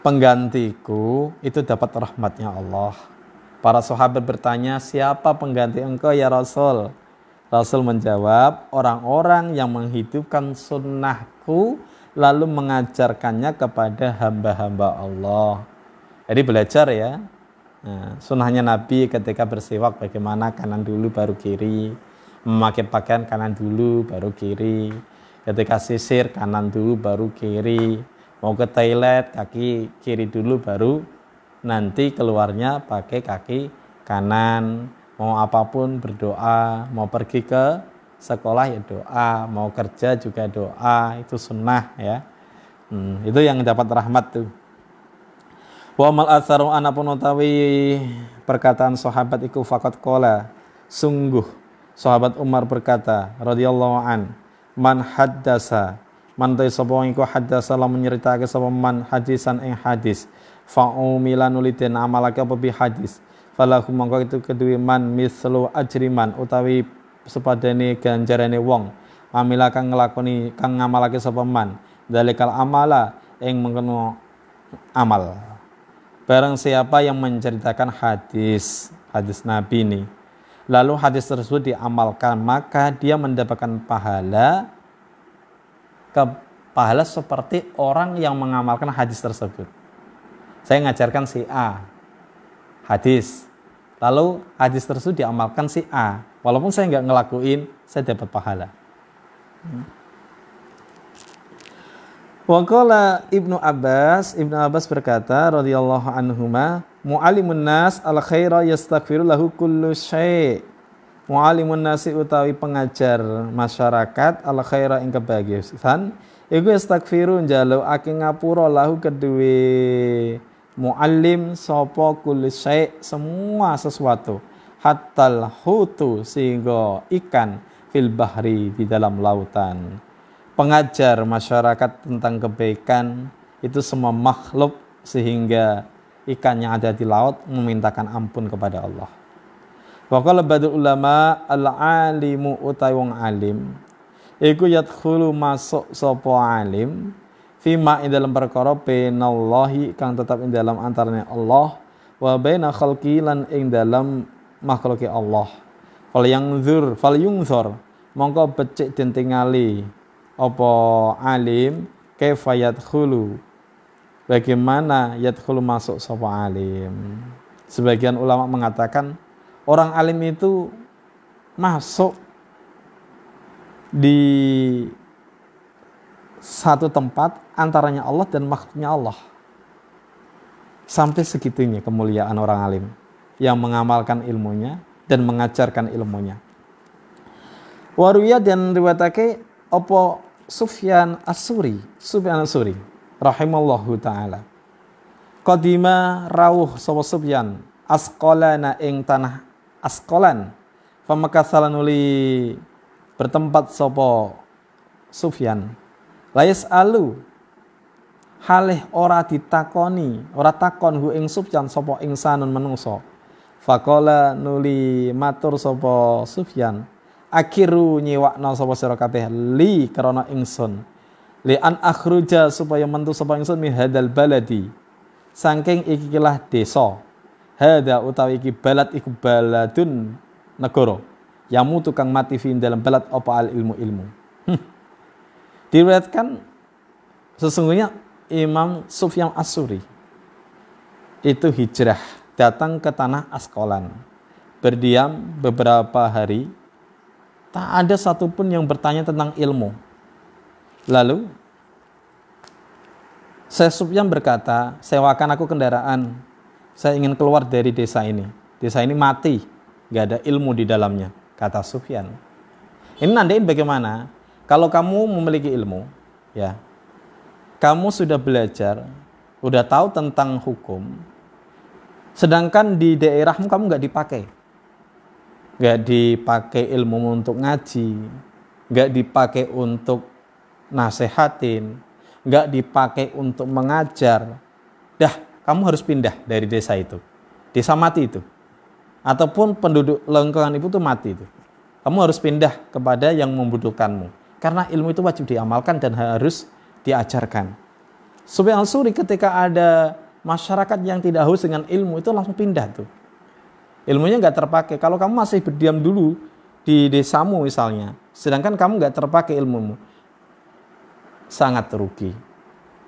penggantiku itu dapat rahmatnya Allah Para sahabat bertanya, siapa pengganti engkau ya Rasul? Rasul menjawab, orang-orang yang menghidupkan sunnahku lalu mengajarkannya kepada hamba-hamba Allah. Jadi belajar ya, nah, sunnahnya Nabi ketika bersiwak bagaimana kanan dulu baru kiri, memakai pakaian kanan dulu baru kiri, ketika sisir kanan dulu baru kiri, mau ke toilet kaki kiri dulu baru nanti keluarnya pakai kaki kanan mau apapun berdoa mau pergi ke sekolah ya doa mau kerja juga doa itu sunnah ya hmm, itu yang dapat rahmat tuh wa mal atharu anapun utawi perkataan sahabat iku fakat kola sungguh sahabat Umar berkata radhiyallahu an man haddasa man ta sapa iku haddasa lam nyeritake sapa man hadisan ing hadis fa'umila nulidin amalaka apa hadis falahu mongko itu kedui man mislu ajriman utawi sepadane ganjarane wong amila kang nglakoni kang ngamalake sapa man dalikal amala ing mengkono amal bareng siapa yang menceritakan hadis hadis nabi ini lalu hadis tersebut diamalkan maka dia mendapatkan pahala ke pahala seperti orang yang mengamalkan hadis tersebut saya ngajarkan si A hadis. Lalu hadis tersebut diamalkan si A. Walaupun saya nggak ngelakuin, saya dapat pahala. Wakola ibnu Abbas, ibnu Abbas berkata, radhiyallahu anhuma, mu'alimun nas al khaira yastaghfiru lahu kullu syai. Mu'alimun nasi utawi pengajar masyarakat al khaira ing kebagusan, iku yastaghfiru njalu ake ngapura lahu kedue muallim sopo kulli semua sesuatu hatal hutu sehingga ikan fil bahri di dalam lautan pengajar masyarakat tentang kebaikan itu semua makhluk sehingga ikan yang ada di laut memintakan ampun kepada Allah. Wa badul ulama al-alimu utai wong alim iku yadkhulu masuk sapa alim fima ing dalam perkara penallahi kang tetap ing dalam antaranya Allah wa baina khalqi lan ing dalam makhluki Allah fal zur fal zur, mongko becik den tingali apa alim kaifa yadkhulu bagaimana yadkhulu masuk sapa alim sebagian ulama mengatakan orang alim itu masuk di satu tempat antaranya Allah dan makhluknya Allah. Sampai segitunya kemuliaan orang alim yang mengamalkan ilmunya dan mengajarkan ilmunya. Waruya dan riwayatake opo Sufyan Asuri, Sufyan Asuri, rahimallahu taala. kodima rawuh sawa Sufyan askolana ing tanah askolan Famakasalanuli bertempat sopo Sufyan Lais alu halih ora ditakoni, ora takon hu ing sopo ing sanun menungso. Fakola nuli matur sopo Sufyan, akhiru nyewakna sopo sira Li li krana ingsun. Li an akhruja supaya mentu sapa ingsun Mi hadal baladi. Sangking ikilah deso Hada utawi iki balad iku baladun negoro. Yamu tukang mati fin dalam balad Opa al ilmu ilmu. Diriwayatkan sesungguhnya Imam Sufyan Asuri itu hijrah datang ke tanah Askolan berdiam beberapa hari tak ada satupun yang bertanya tentang ilmu lalu saya Sufyan berkata sewakan aku kendaraan saya ingin keluar dari desa ini desa ini mati gak ada ilmu di dalamnya kata Sufyan ini nandain bagaimana kalau kamu memiliki ilmu, ya, kamu sudah belajar, udah tahu tentang hukum, sedangkan di daerahmu kamu nggak dipakai, nggak dipakai ilmu untuk ngaji, nggak dipakai untuk nasehatin, nggak dipakai untuk mengajar, dah kamu harus pindah dari desa itu, desa mati itu, ataupun penduduk lengkungan itu tuh mati itu. Kamu harus pindah kepada yang membutuhkanmu karena ilmu itu wajib diamalkan dan harus diajarkan. al Suri ketika ada masyarakat yang tidak haus dengan ilmu itu langsung pindah tuh. Ilmunya nggak terpakai. Kalau kamu masih berdiam dulu di desamu misalnya, sedangkan kamu nggak terpakai ilmumu, sangat rugi.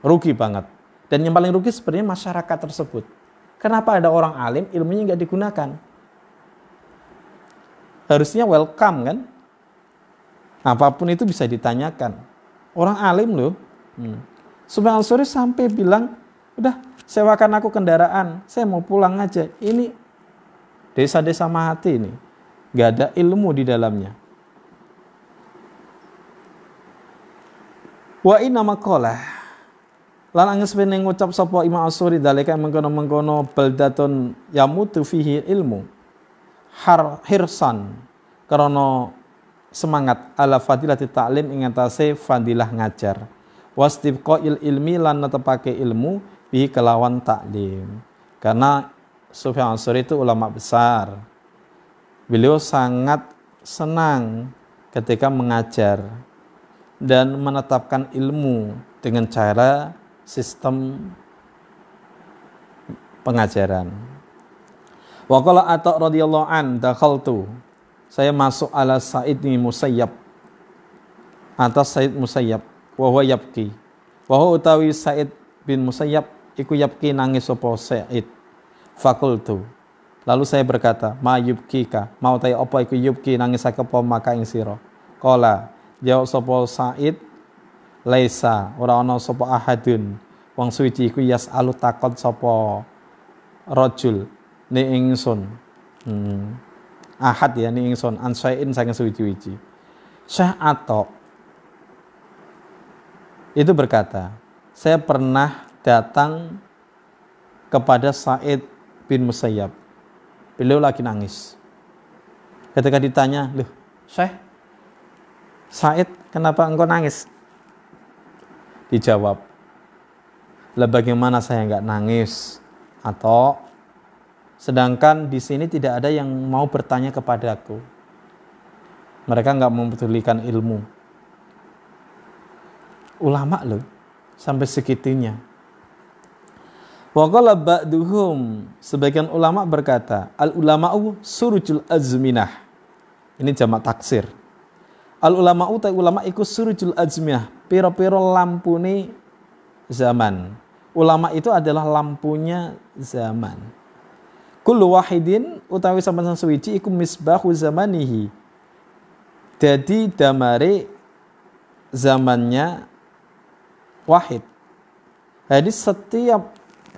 Rugi banget. Dan yang paling rugi sebenarnya masyarakat tersebut. Kenapa ada orang alim ilmunya nggak digunakan? Harusnya welcome kan? Apapun itu bisa ditanyakan. Orang alim loh. Hmm. Subhan suri sampai bilang, udah sewakan aku kendaraan, saya mau pulang aja. Ini desa-desa mahati ini. Gak ada ilmu di dalamnya. Wa inna kolah. Lan anges pening ngucap sapa Imam Asuri dalika mengkono-mengkono baldatun yamutu fihi ilmu. Har hirsan karena semangat ala fadilati ta'lim ing atase fadilah ngajar il ilmi lan netepake ilmu bi kelawan taklim karena Sufyan Ansori itu ulama besar beliau sangat senang ketika mengajar dan menetapkan ilmu dengan cara sistem pengajaran. Wa qala Atta radhiyallahu an dakhaltu saya masuk ala Said bin Musayyab atas Said Musayyab huwa yabki huwa utawi Said bin Musayyab iku yabki nangis sapa Said fakultu lalu saya berkata ma ka mau tai apa iku yubki nangis aku apa maka ing sira qala jawab sapa Said laisa ora ana sapa ahadun wong suci iku yasalu alu takon sapa rajul ni ingsun hmm ahad ya ni ingsun ansain saein sange wici wiji Syekh Atok itu berkata saya pernah datang kepada Said bin Musayyab beliau lagi nangis ketika ditanya loh Syekh Said kenapa engkau nangis dijawab lah bagaimana saya nggak nangis atau Sedangkan di sini tidak ada yang mau bertanya kepadaku. Mereka nggak mempedulikan ilmu. Ulama loh, sampai segitunya. Wakala ba'duhum, sebagian ulama berkata, al ulama'u surujul azminah. Ini jamak taksir. Al ulama'u ta ulama iku surujul azminah, piro-piro lampune zaman. Ulama itu adalah lampunya zaman Kullu wahidin utawi saben sang suwiji iku misbahu zamanihi. Jadi damare zamannya wahid. Jadi setiap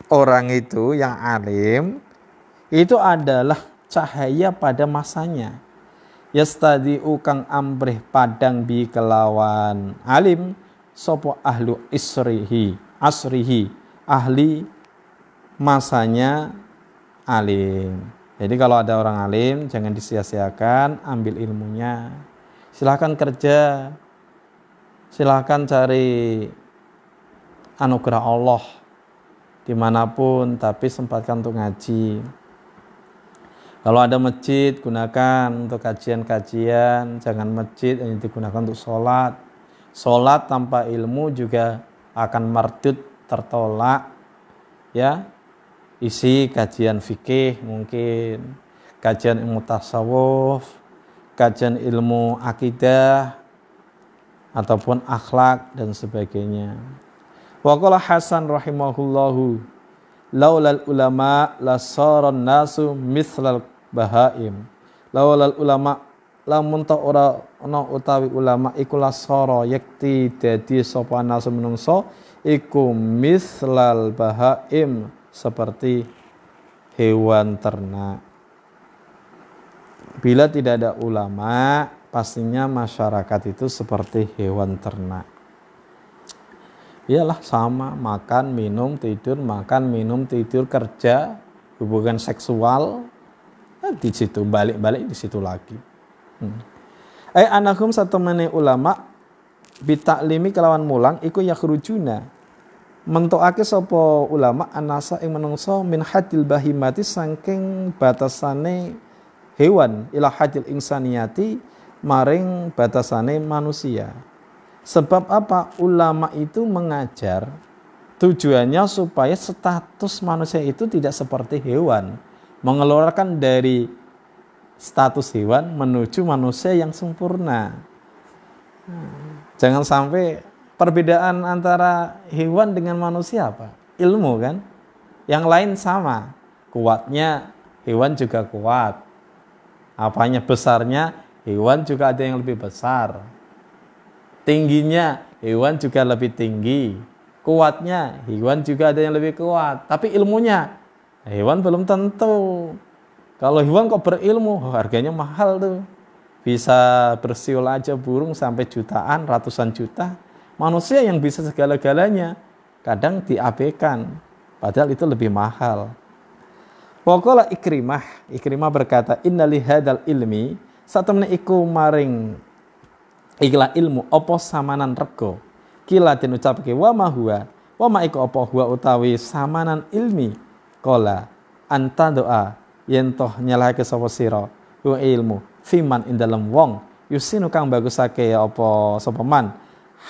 orang itu yang alim itu adalah cahaya pada masanya. Yastadi ukang amrih padang bi kelawan alim sopo ahlu isrihi asrihi ahli masanya alim. Jadi kalau ada orang alim jangan disia-siakan, ambil ilmunya. Silahkan kerja, silahkan cari anugerah Allah dimanapun, tapi sempatkan untuk ngaji. Kalau ada masjid, gunakan untuk kajian-kajian, jangan masjid yang digunakan untuk sholat. Sholat tanpa ilmu juga akan merdut, tertolak, ya isi kajian fikih mungkin, kajian ilmu tasawuf, kajian ilmu akidah, ataupun akhlak dan sebagainya. Waqala Hasan rahimahullahu laulal ulama lasaran nasu mithlal bahaim. Laulal ulama lamun ta ora ana utawi ulama iku lasara yakti dadi sapa nasu menungso iku mislal bahaim seperti hewan ternak. Bila tidak ada ulama, pastinya masyarakat itu seperti hewan ternak. Iyalah sama, makan, minum, tidur, makan, minum, tidur, kerja, hubungan seksual, nah, di situ balik-balik di situ lagi. Hmm. Eh anakum satu menit ulama bitaklimi kelawan mulang iku yakrujuna mentoake sapa ulama anasa ing menungso min hadil bahimati saking batasane hewan ila hadil insaniyati maring batasane manusia sebab apa ulama itu mengajar tujuannya supaya status manusia itu tidak seperti hewan mengeluarkan dari status hewan menuju manusia yang sempurna nah, jangan sampai perbedaan antara hewan dengan manusia apa? Ilmu kan? Yang lain sama. Kuatnya hewan juga kuat. Apanya besarnya hewan juga ada yang lebih besar. Tingginya hewan juga lebih tinggi. Kuatnya hewan juga ada yang lebih kuat. Tapi ilmunya hewan belum tentu. Kalau hewan kok berilmu, oh, harganya mahal tuh. Bisa bersiul aja burung sampai jutaan, ratusan juta manusia yang bisa segala-galanya kadang diabaikan padahal itu lebih mahal Wakola ikrimah ikrimah berkata innali hadal ilmi satu iku maring ikla ilmu opo samanan rego kila den ucapke wa mahua wa ma iku opo huwa utawi samanan ilmi kola anta doa yentoh toh nyalahake sapa sira ilmu fiman ing dalem wong yusinu kang bagusake opo sapa man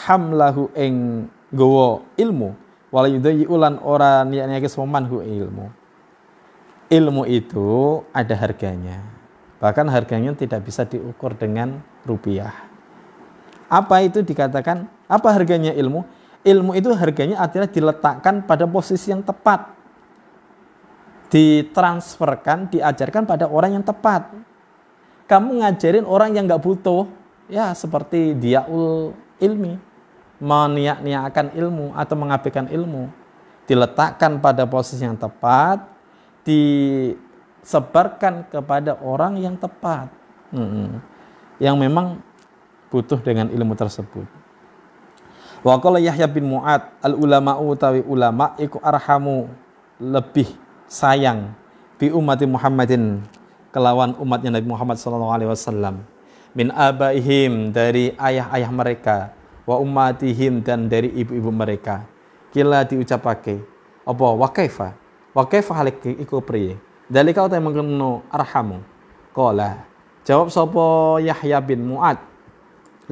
hamlahu ing gowo ilmu wala yudayi ulan ora niyake soman hu ilmu ilmu itu ada harganya bahkan harganya tidak bisa diukur dengan rupiah apa itu dikatakan apa harganya ilmu ilmu itu harganya artinya diletakkan pada posisi yang tepat ditransferkan diajarkan pada orang yang tepat kamu ngajarin orang yang nggak butuh ya seperti diaul ilmi, meniak-niakan ilmu atau mengabaikan ilmu, diletakkan pada posisi yang tepat, disebarkan kepada orang yang tepat, hmm. yang memang butuh dengan ilmu tersebut. Wa Yahya bin Mu'ad al ulama utawi ulama iku arhamu lebih sayang bi umat Muhammadin kelawan umatnya Nabi Muhammad sallallahu alaihi wasallam min abaihim dari ayah-ayah mereka wa ummatihim dan dari ibu-ibu mereka kila diucapake apa wa kaifa wa kaifa halik iku priye dalika uta mengkono arhamu qala jawab sapa Yahya bin Mu'ad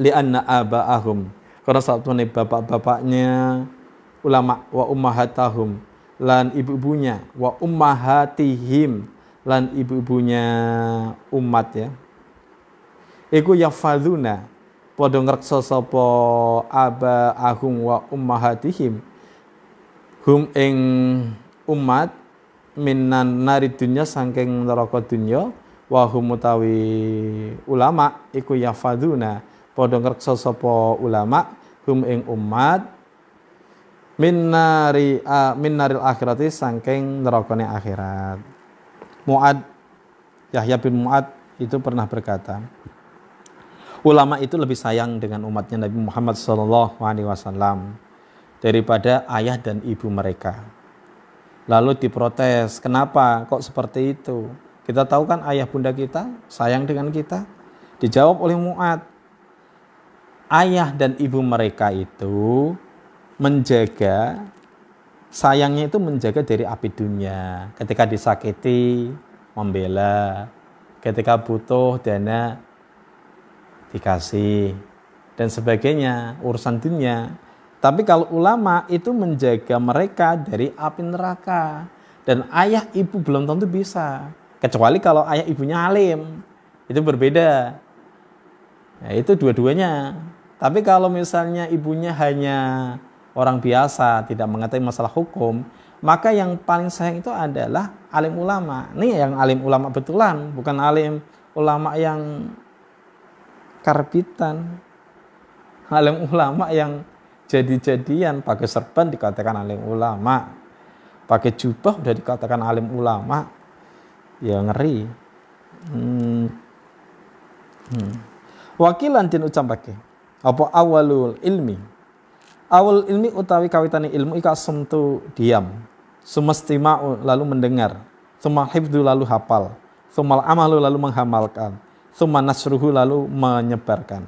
li anna abaahum karena sabtune bapak-bapaknya ulama wa ummahatahum lan ibu-ibunya wa ummahatihim lan ibu-ibunya umat ya iku yafaduna padha ngreksa sapa aba ahum wa ummahatihim hum ing umat minan nari dunya saking neraka dunya wa hum utawi ulama iku yafaduna padha ngreksa sapa ulama hum ing umat minnari uh, minnaril akhirati saking nerakane akhirat Muad Yahya bin Muad itu pernah berkata ulama itu lebih sayang dengan umatnya Nabi Muhammad SAW daripada ayah dan ibu mereka. Lalu diprotes, kenapa kok seperti itu? Kita tahu kan ayah bunda kita sayang dengan kita? Dijawab oleh Mu'ad, ayah dan ibu mereka itu menjaga, sayangnya itu menjaga dari api dunia. Ketika disakiti, membela. Ketika butuh dana, dikasih dan sebagainya urusan dunia tapi kalau ulama itu menjaga mereka dari api neraka dan ayah ibu belum tentu bisa kecuali kalau ayah ibunya alim itu berbeda ya, itu dua-duanya tapi kalau misalnya ibunya hanya orang biasa tidak mengetahui masalah hukum maka yang paling sayang itu adalah alim ulama Ini yang alim ulama betulan bukan alim ulama yang karbitan. Alim ulama yang jadi-jadian pakai serban dikatakan alim ulama. Pakai jubah udah dikatakan alim ulama. Ya ngeri. Hmm. Hmm. Wakilan ucam pakai Apa awalul ilmi? Awal ilmi utawi kawitani ilmu ika sentu diam. semestima lalu mendengar. Sumal hifdu lalu hafal. semal amalu lalu menghamalkan thumma nasruhu lalu menyebarkan.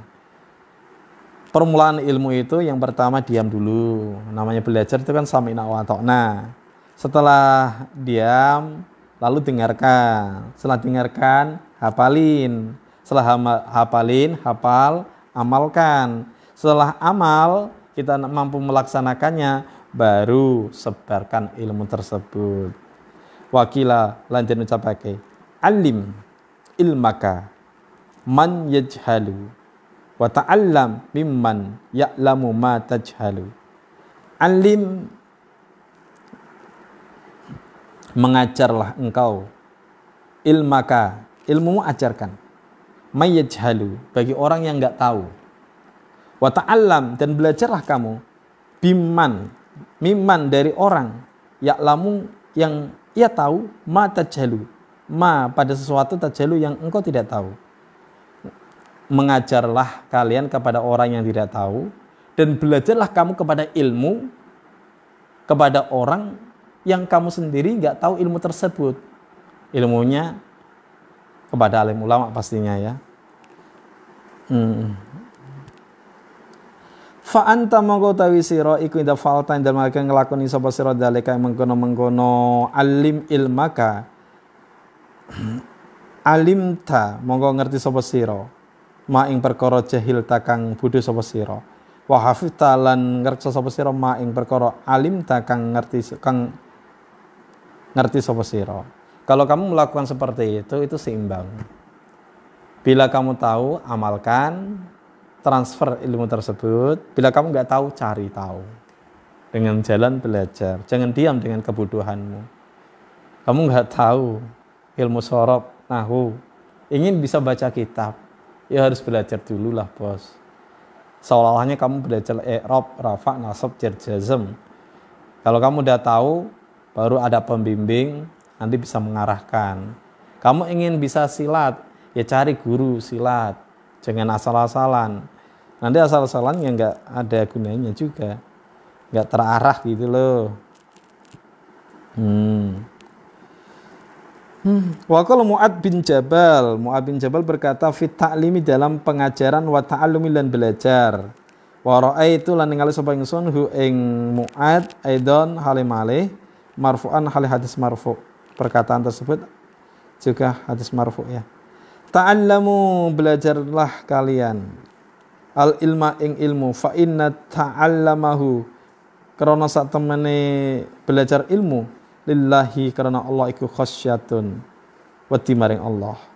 Permulaan ilmu itu yang pertama diam dulu. Namanya belajar itu kan samina wa ta'na. Setelah diam, lalu dengarkan. Setelah dengarkan, hafalin. Setelah hafalin, hafal, amalkan. Setelah amal, kita mampu melaksanakannya, baru sebarkan ilmu tersebut. Wakila lanjut ucapake, alim ilmaka man yajhalu wa ta'allam mimman ya'lamu ma tajhalu alim mengajarlah engkau ilmaka ilmu ilmumu ajarkan yajhalu bagi orang yang enggak tahu wa ta'allam dan belajarlah kamu bimman miman dari orang ya'lamu yang ia tahu ma tajhalu ma pada sesuatu tajhalu yang engkau tidak tahu mengajarlah kalian kepada orang yang tidak tahu dan belajarlah kamu kepada ilmu kepada orang yang kamu sendiri nggak tahu ilmu tersebut ilmunya kepada alim ulama pastinya ya hmm. Fa anta mongko tawi sira iku inda falta inda maka nglakoni sapa sira dalika mengkono-mengkono alim ilmaka alimta mongko ngerti sapa sira ma ing perkara jahil takang bodho sapa sira wa hafidta lan ngerti sapa sira ma ing perkara alim takang ngerti kang ngerti sapa sira kalau kamu melakukan seperti itu itu seimbang bila kamu tahu amalkan transfer ilmu tersebut bila kamu nggak tahu cari tahu dengan jalan belajar jangan diam dengan kebodohanmu kamu nggak tahu ilmu sorop nahu ingin bisa baca kitab ya harus belajar dulu lah bos seolah-olahnya kamu belajar i'rab, eh, rafa, nasab, jar, Kalau kamu udah tahu, baru ada pembimbing, nanti bisa mengarahkan. Kamu ingin bisa silat, ya cari guru silat. Jangan asal-asalan. Nanti asal-asalan yang nggak ada gunanya juga. Nggak terarah gitu loh. Hmm. Hmm. Wa Mu'ad bin Jabal, Mu'ad bin Jabal berkata fit ta'limi dalam pengajaran wa ta'allumi lan belajar. Wa raaitu lan ningali sapa ingsun hu ing Mu'ad aidon halimale marfu'an hal hadis marfu. Perkataan tersebut juga hadis marfu ya. Ta'allamu belajarlah kalian al ilma ing ilmu fa inna ta'allamahu karena saat temene belajar ilmu lillahi karena Allah iku khasyatun wa maring Allah